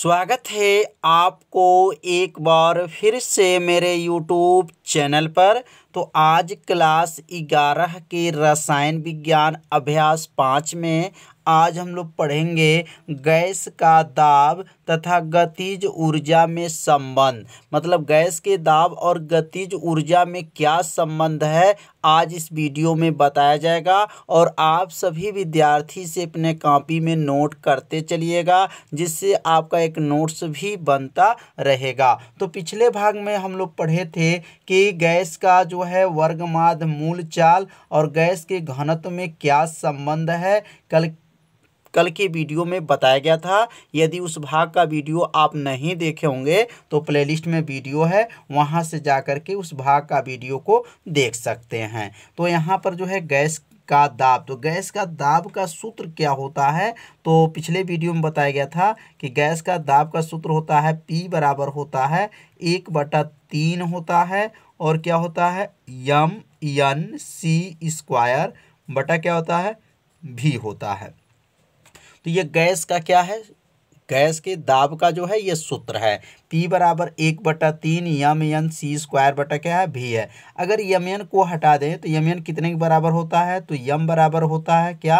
स्वागत है आपको एक बार फिर से मेरे यूट्यूब चैनल पर तो आज क्लास ग्यारह के रसायन विज्ञान अभ्यास पाँच में आज हम लोग पढ़ेंगे गैस का दाब तथा गतिज ऊर्जा में संबंध मतलब गैस के दाब और गतिज ऊर्जा में क्या संबंध है आज इस वीडियो में बताया जाएगा और आप सभी विद्यार्थी से अपने कॉपी में नोट करते चलिएगा जिससे आपका एक नोट्स भी बनता रहेगा तो पिछले भाग में हम लोग पढ़े थे कि गैस का जो है वर्गमाध मूल चाल और गैस के घनत्व में क्या संबंध है कल कल के वीडियो में बताया गया था यदि उस भाग का वीडियो आप नहीं देखे होंगे तो प्लेलिस्ट में वीडियो है वहां से जा कर के उस भाग का वीडियो को देख सकते हैं तो यहां पर जो है गैस का दाब तो गैस का दाब का सूत्र क्या होता है तो पिछले वीडियो में बताया गया था कि गैस का दाब का सूत्र होता है पी बराबर होता है एक बटा तीन होता है और क्या होता है यम यन सी स्क्वायर बटा क्या होता है भी होता है तो ये गैस का क्या है गैस के दाब का जो है ये सूत्र है पी बराबर एक बटा तीन यम एन सी स्क्वायर बटा क्या है भी है अगर यम एन को हटा दें तो यम एन कितने के बराबर होता है तो यम बराबर होता है क्या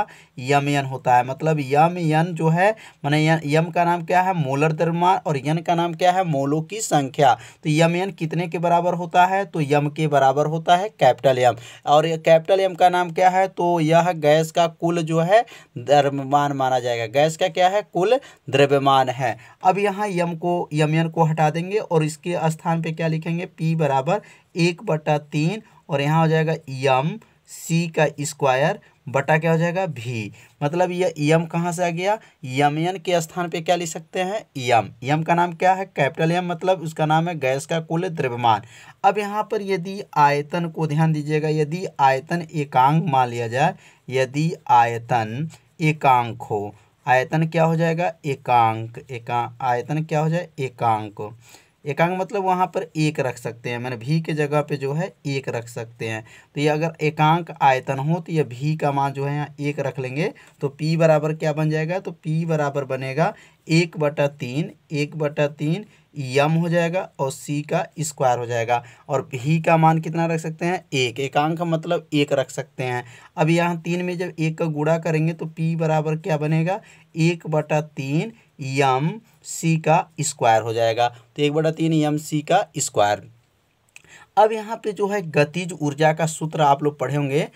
यम एन होता है मतलब यम एन जो है मैंने यम का नाम क्या है मोलर द्रव्यमान और यन का नाम क्या है मोलों की संख्या तो यम एन कितने के बराबर होता है तो यम के बराबर होता है कैपिटल यम और कैपिटल यम का नाम क्या है तो यह गैस का कुल जो है द्रव्यमान माना जाएगा गैस का क्या है कुल द्रव्यमान है अब यहाँ यम को यम एन को को हटा देंगे और इसके स्थान पे क्या लिखेंगे P बराबर एक बटा तीन और यहाँ हो जाएगा यम C का स्क्वायर बटा क्या हो जाएगा भी मतलब यह यम कहाँ से आ गया यम यन के स्थान पे क्या लिख सकते हैं यम यम का नाम क्या है कैपिटल यम मतलब उसका नाम है गैस का कुल द्रव्यमान अब यहाँ पर यदि आयतन को ध्यान दीजिएगा यदि आयतन एकांक मान लिया जाए यदि आयतन एकांक हो आयतन क्या हो जाएगा एकांक एका आयतन क्या हो जाए एकांक एकांक मतलब वहाँ पर एक रख सकते हैं मैंने मतलब भी के जगह पे जो है एक रख सकते हैं तो ये अगर एकांक आयतन हो तो ये भी का मान जो है यहाँ एक रख लेंगे तो पी बराबर क्या बन जाएगा तो पी बराबर बनेगा एक बटा तीन एक बटा तीन यम हो जाएगा और सी का स्क्वायर हो जाएगा और ही का मान कितना रख सकते हैं एक एकांक का मतलब एक रख सकते हैं अब यहाँ तीन में जब एक का गुड़ा करेंगे तो पी बराबर क्या बनेगा एक बटा तीन यम सी का स्क्वायर हो जाएगा तो एक बटा तीन यम सी का स्क्वायर अब यहाँ पे जो है गतिज ऊर्जा का सूत्र आप लोग पढ़े होंगे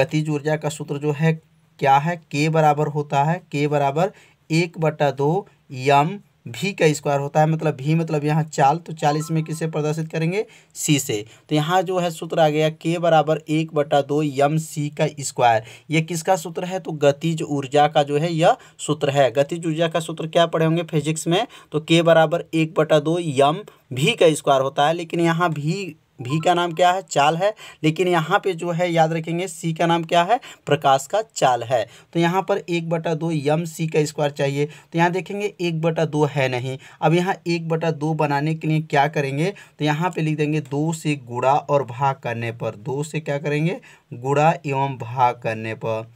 गतिज ऊर्जा का सूत्र जो है क्या है के बराबर होता है के बराबर एक बटा दो यम भी का स्क्वायर होता है मतलब भी मतलब यहाँ चाल तो चालीस में किसे प्रदर्शित करेंगे सी से तो यहाँ जो है सूत्र आ गया के बराबर एक बटा दो यम सी का स्क्वायर यह किसका सूत्र है तो गतिज ऊर्जा का जो है यह सूत्र है गतिज ऊर्जा का सूत्र क्या पढ़े होंगे फिजिक्स में तो के बराबर एक बटा दो यम भी का स्क्वायर होता है लेकिन यहाँ भी भी का नाम क्या है चाल है लेकिन यहाँ पे जो है याद रखेंगे सी का नाम क्या है प्रकाश का चाल है तो यहाँ पर एक बटा दो यम सी का स्क्वायर चाहिए तो यहाँ देखेंगे एक बटा दो है नहीं अब यहाँ एक बटा दो बनाने के लिए क्या करेंगे तो यहाँ पे लिख देंगे दो से गुड़ा और भाग करने पर दो से क्या करेंगे गुड़ा एवं भाग करने पर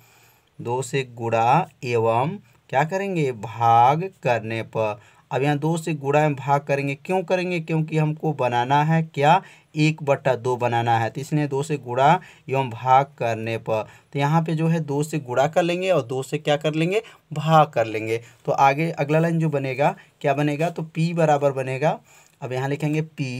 दो से गुड़ा एवं क्या करेंगे भाग करने पर अब यहाँ दो से गुड़ा में भाग करेंगे क्यों करेंगे क्योंकि हमको बनाना है क्या एक बट्टा दो बनाना है तो इसलिए दो से गुड़ा एवं भाग करने पर तो यहाँ पे जो है दो से गुड़ा कर लेंगे और दो से क्या कर लेंगे भाग कर लेंगे तो आगे अगला लाइन जो बनेगा क्या बनेगा तो पी बराबर बनेगा अब यहाँ लिखेंगे पी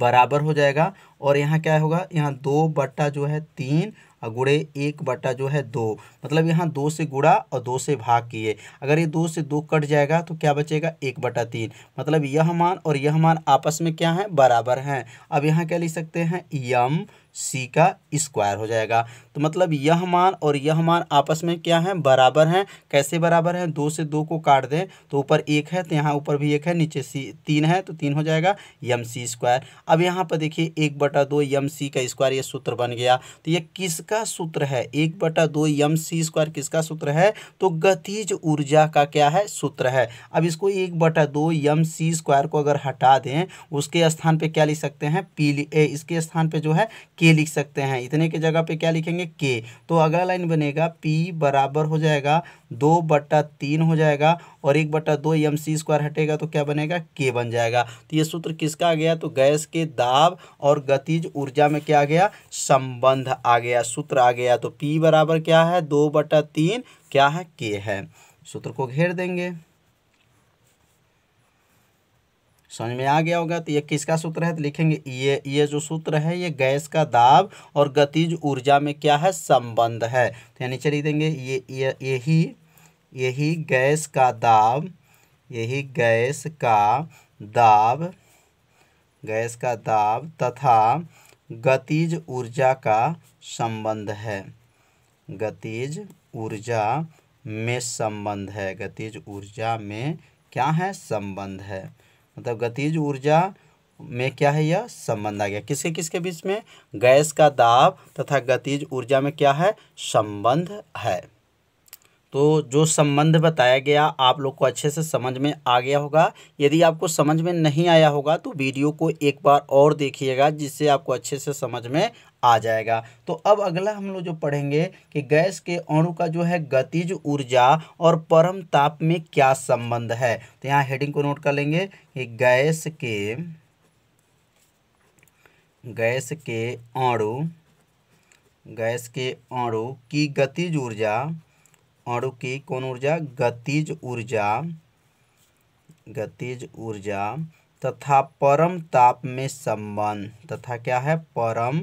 बराबर हो जाएगा और यहाँ क्या होगा यहाँ दो बट्टा जो है तीन और गुड़े एक बटा जो है दो मतलब यहाँ दो से गुड़ा और दो से भाग किए अगर ये दो से दो कट जाएगा तो क्या बचेगा एक बटा तीन मतलब यह मान और यह मान आपस में क्या है बराबर हैं अब यहाँ क्या लिख सकते हैं यम सी का स्क्वायर हो जाएगा तो मतलब यह मान और यह मान आपस में क्या है बराबर हैं कैसे बराबर हैं दो से दो को काट दें तो ऊपर एक है तो यहाँ ऊपर भी एक है नीचे सी तीन है तो तीन हो जाएगा यम सी स्क्वायर अब यहाँ पर देखिए एक बटा दो यम सी का स्क्वायर ये सूत्र बन गया तो ये किसका सूत्र है एक बटा दो यम सी स्क्वायर किसका सूत्र है तो गतिज ऊर्जा का क्या है सूत्र है अब इसको एक बटा दो यम सी स्क्वायर को अगर हटा दें उसके स्थान पर क्या लिख सकते हैं पी इसके स्थान पर जो है के लिख सकते हैं इतने के जगह पे क्या लिखेंगे के तो अगला लाइन बनेगा पी बराबर हो जाएगा दो बट्टा तीन हो जाएगा और एक बट्टा दो एम सी स्क्वायर हटेगा तो क्या बनेगा के बन जाएगा तो ये सूत्र किसका आ गया तो गैस के दाब और गतिज ऊर्जा में क्या आ गया संबंध आ गया सूत्र आ गया तो पी बराबर क्या है दो बट्टा तीन क्या है के है सूत्र को घेर देंगे समझ में आ गया होगा तो ये किसका सूत्र है तो लिखेंगे ये ये जो सूत्र है ये गैस का दाब और गतिज ऊर्जा में क्या है संबंध है तो यानी चलिए देंगे ये यही यही गैस का दाब यही गैस का दाब गैस का दाब तथा गतिज ऊर्जा का संबंध है गतिज ऊर्जा में संबंध है गतिज ऊर्जा में क्या है संबंध है मतलब गतिज ऊर्जा में क्या है यह संबंध आ गया किसके किसके बीच में गैस का दाब तथा गतिज ऊर्जा में क्या है संबंध है तो जो संबंध बताया गया आप लोग को अच्छे से समझ में आ गया होगा यदि आपको समझ में नहीं आया होगा तो वीडियो को एक बार और देखिएगा जिससे आपको अच्छे से समझ में आ जाएगा तो अब अगला हम लोग जो पढ़ेंगे कि गैस के अणु का जो है गतिज ऊर्जा और परम ताप में क्या संबंध है तो यहाँ हेडिंग को नोट कर लेंगे कि गैस के गैस के अणु गैस के अणु की गतिज ऊर्जा अणु की कौन ऊर्जा गतिज ऊर्जा गतिज ऊर्जा तथा परम ताप में संबंध तथा क्या है परम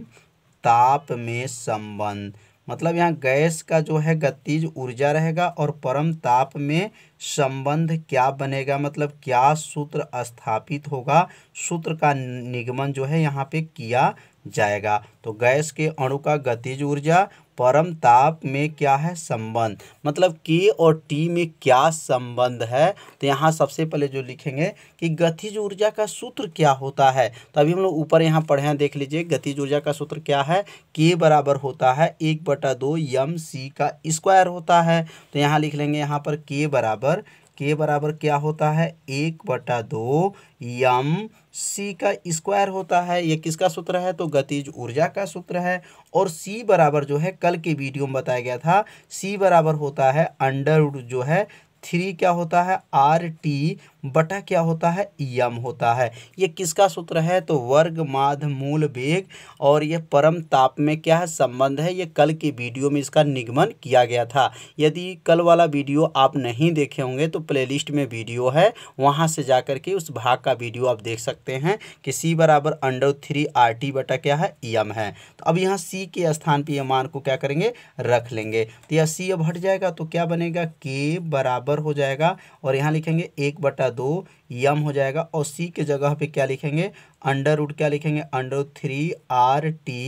ताप में संबंध मतलब यहाँ गैस का जो है गतिज ऊर्जा रहेगा और परम ताप में संबंध क्या बनेगा मतलब क्या सूत्र स्थापित होगा सूत्र का निगमन जो है यहाँ पे किया जाएगा तो गैस के अणु का गतिज ऊर्जा परम ताप में क्या है संबंध मतलब के और टी में क्या संबंध है तो यहाँ सबसे पहले जो लिखेंगे कि गतिज ऊर्जा का सूत्र क्या होता है तो अभी हम लोग ऊपर यहाँ पढ़े हैं देख लीजिए गतिज ऊर्जा का सूत्र क्या है के बराबर होता है एक बटा दो यम सी का स्क्वायर होता है तो यहाँ लिख लेंगे यहाँ पर के बराबर के बराबर क्या होता है एक बटा दो यम सी का स्क्वायर होता है ये किसका सूत्र है तो गतिज ऊर्जा का सूत्र है और सी बराबर जो है कल के वीडियो में बताया गया था सी बराबर होता है अंडर जो है थ्री क्या होता है आर टी बटा क्या होता है यम होता है ये किसका सूत्र है तो वर्ग माध मूल वेग और ये परम ताप में क्या है संबंध है ये कल के वीडियो में इसका निगमन किया गया था यदि कल वाला वीडियो आप नहीं देखे होंगे तो प्लेलिस्ट में वीडियो है वहाँ से जा के उस भाग का वीडियो आप देख सकते हैं कि सी बराबर अंडर थ्री आर टी बटा क्या है यम है तो अब यहाँ सी के स्थान पर यह मान को क्या करेंगे रख लेंगे तो यह सी अब हट जाएगा तो क्या बनेगा के बराबर हो जाएगा और यहाँ लिखेंगे एक बटा दो यम हो जाएगा और सी के जगह पे क्या लिखेंगे अंडर उड क्या लिखेंगे under root three R T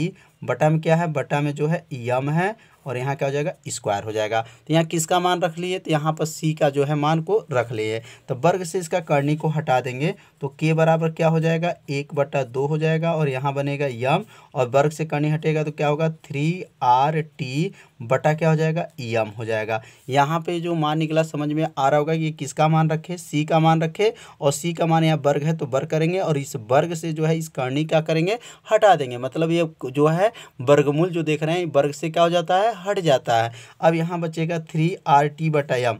बटा में क्या है बटा में जो है यम है और यहाँ क्या हो जाएगा स्क्वायर हो जाएगा तो यहाँ किसका मान रख लिए तो यहाँ पर सी का जो है मान को रख लिए तो वर्ग से इसका करनी को हटा देंगे तो के बराबर क्या हो जाएगा एक बटा दो हो जाएगा और यहाँ बनेगा यम और वर्ग से करनी हटेगा तो क्या होगा थ्री आर टी बटा क्या हो जाएगा ई e एम हो जाएगा यहाँ पे जो मान निकला समझ में आ रहा होगा कि किसका मान रखे सी का मान रखे और सी का मान यहाँ वर्ग है तो वर्ग करेंगे और इस वर्ग से जो है इस करणी क्या करेंगे हटा देंगे मतलब ये जो है वर्गमूल जो देख रहे हैं वर्ग से क्या हो जाता है हट जाता है अब यहाँ बचेगा थ्री आर टी बटा एम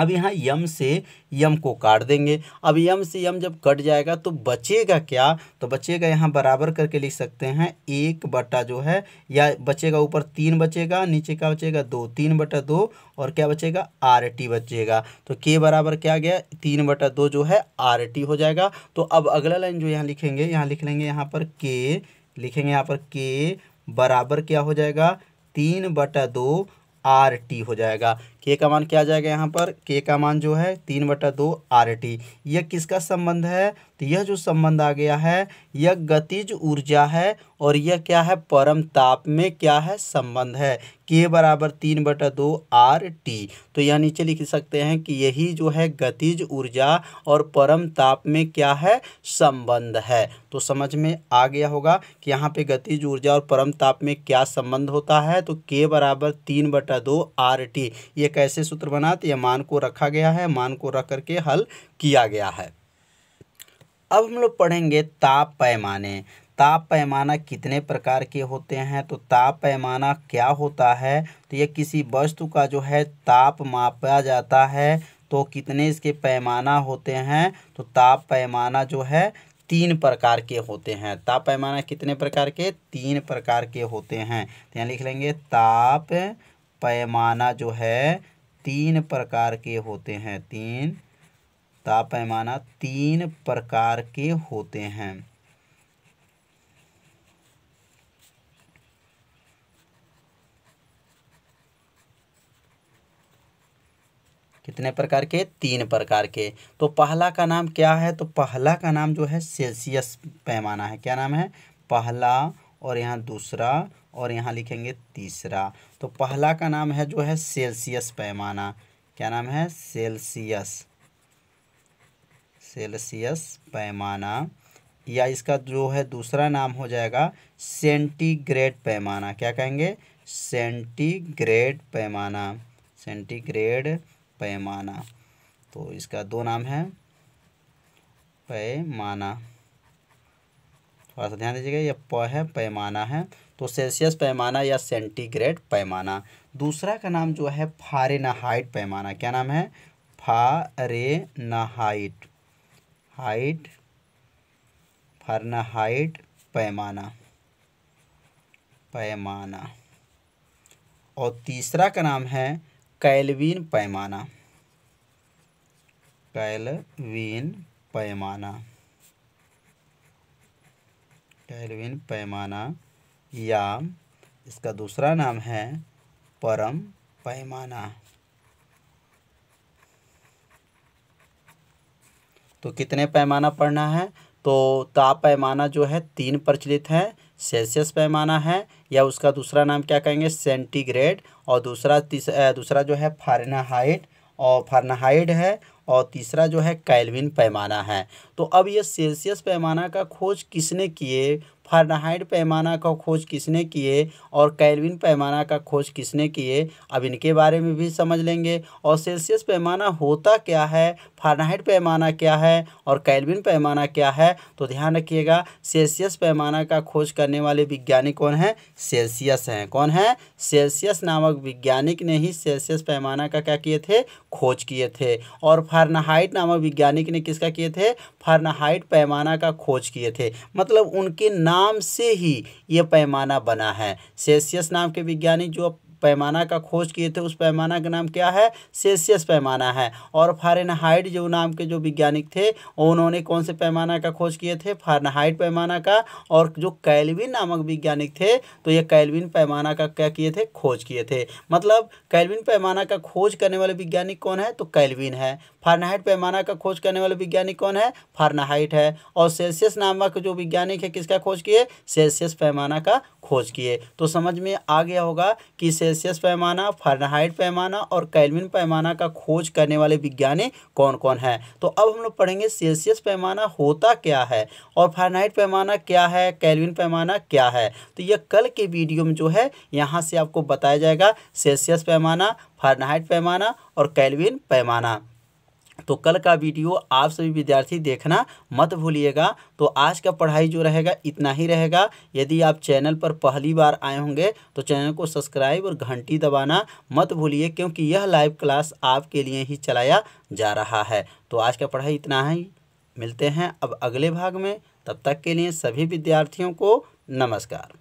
अब यहाँ यम से यम को काट देंगे अब यम से यम जब कट जाएगा तो बचेगा क्या तो बचेगा यहाँ बराबर करके लिख सकते हैं एक बटा जो है या बचेगा ऊपर तीन बचेगा नीचे क्या बचेगा दो तीन बटा दो और क्या बचेगा आर टी बचेगा तो के बराबर क्या गया तीन बटा दो जो है आर टी हो जाएगा तो अब अगला लाइन जो यहाँ लिखेंगे यहाँ लिख लेंगे यहाँ पर के लिखेंगे यहाँ पर के बराबर क्या हो जाएगा तीन बटा दो आर टी हो जाएगा के का मान क्या आ जाएगा यहाँ पर के का मान जो है तीन बटा दो आर टी यह किसका संबंध है तो यह जो संबंध आ गया है यह गतिज ऊर्जा है और यह क्या है परम ताप में क्या है संबंध है के बराबर तीन बटा दो आर टी तो यह नीचे लिख सकते हैं कि यही जो है गतिज ऊर्जा और परम ताप में क्या है संबंध है तो समझ में आ गया होगा कि यहाँ पे गतिज ऊर्जा और परम ताप में क्या संबंध होता है तो के बराबर तीन बटा दो आर टी ये कैसे सूत्र बना तो यह मान को रखा गया है मान को रख करके हल किया गया है अब हम लोग पढ़ेंगे ताप पैमाने ताप पैमाना कितने प्रकार के होते हैं तो ताप पैमाना क्या होता है तो यह किसी वस्तु का जो है ताप मापा जाता है तो कितने इसके पैमाना होते हैं तो ताप पैमाना जो है तीन प्रकार के होते हैं ताप पैमाना कितने प्रकार के तीन प्रकार के होते हैं तो यहाँ लिख लेंगे ताप पैमाना जो है तीन प्रकार के होते हैं तीन ताप पैमाना तीन प्रकार के होते हैं कितने प्रकार के तीन प्रकार के तो पहला का नाम क्या है तो पहला का नाम जो है सेल्सियस पैमाना है क्या नाम है पहला और यहाँ दूसरा और यहाँ लिखेंगे तीसरा तो पहला का नाम है जो है सेल्सियस पैमाना क्या नाम है सेल्सियस सेल्सियस पैमाना या इसका जो है दूसरा नाम हो जाएगा सेंटीग्रेड पैमाना क्या कहेंगे सेंटीग्रेड पैमाना सेंटीग्रेड पैमाना तो इसका दो नाम है पैमाना थोड़ा सा ध्यान दीजिएगा यह प है पैमाना है तो सेल्सियस पैमाना या सेंटीग्रेड पैमाना दूसरा का नाम जो है फारेनहाइट पैमाना क्या नाम है फारेनहाइट हाइट फारेनहाइट पैमाना पैमाना और तीसरा का नाम है कैलवीन पैमाना कैलवीन पैमाना कैलविन पैमाना या इसका दूसरा नाम है परम पैमाना तो कितने पैमाना पढ़ना है तो ताप पैमाना जो है तीन प्रचलित है सेल्सियस पैमाना है या उसका दूसरा नाम क्या कहेंगे सेंटीग्रेड और दूसरा तीस दूसरा जो है फारनाहाइट और फारनाहाइड है और तीसरा जो है कैलविन पैमाना है तो अब ये सेल्सियस पैमाना का खोज किसने किए फारनाहाइट पैमाना का खोज किसने किए और कैलविन पैमाना का खोज किसने किए अब इनके बारे में भी समझ लेंगे और सेल्सियस पैमाना होता क्या है फारनाहाइट पैमाना क्या है और कैलविन पैमाना क्या है तो ध्यान रखिएगा सेल्सियस पैमाना का खोज करने वाले विज्ञानी कौन हैं सेल्सियस हैं कौन है सेल्सियस नामक वैज्ञानिक ने ही सेल्सियस पैमाना का क्या किए थे खोज किए थे और फारनाहाइट नामक वैज्ञानिक ने किसका किए थे फारनाहाइट पैमाना का खोज किए थे मतलब उनके नाम से ही ये पैमाना बना है सेल्सियस नाम के वैज्ञानिक जो पैमाना का खोज किए थे उस पैमाना का नाम क्या है सेल्सियस पैमाना है और फारेनहाइट जो नाम के जो वैज्ञानिक थे उन्होंने कौन से पैमाना का खोज किए थे फारेनहाइट पैमाना का और जो कैलविन नामक वैज्ञानिक थे तो ये कैलविन पैमाना का क्या किए थे खोज किए थे मतलब कैलविन पैमाना का खोज करने वाले वैज्ञानिक कौन है तो कैलविन है फारेनहाइट पैमाना का खोज करने वाले वैज्ञानिक कौन है फारेनहाइट है और सेल्सियस नामक जो वैज्ञानिक है किसका खोज किए सेल्सियस पैमाना का खोज किए तो समझ में आ गया होगा कि सेल्सियस सेल्सियस पैमाना फारनहाइट पैमाना और कैलविन पैमाना का खोज करने वाले विज्ञानी कौन कौन है तो अब हम लोग पढ़ेंगे सेल्सियस पैमाना होता क्या है और फारनहाइट पैमाना क्या है कैलविन पैमाना क्या है तो यह कल के वीडियो में जो है यहाँ से आपको बताया जाएगा सेल्सियस पैमाना फारनहाइट पैमाना और कैलविन पैमाना तो कल का वीडियो आप सभी विद्यार्थी देखना मत भूलिएगा तो आज का पढ़ाई जो रहेगा इतना ही रहेगा यदि आप चैनल पर पहली बार आए होंगे तो चैनल को सब्सक्राइब और घंटी दबाना मत भूलिए क्योंकि यह लाइव क्लास आपके लिए ही चलाया जा रहा है तो आज का पढ़ाई इतना ही मिलते हैं अब अगले भाग में तब तक के लिए सभी विद्यार्थियों को नमस्कार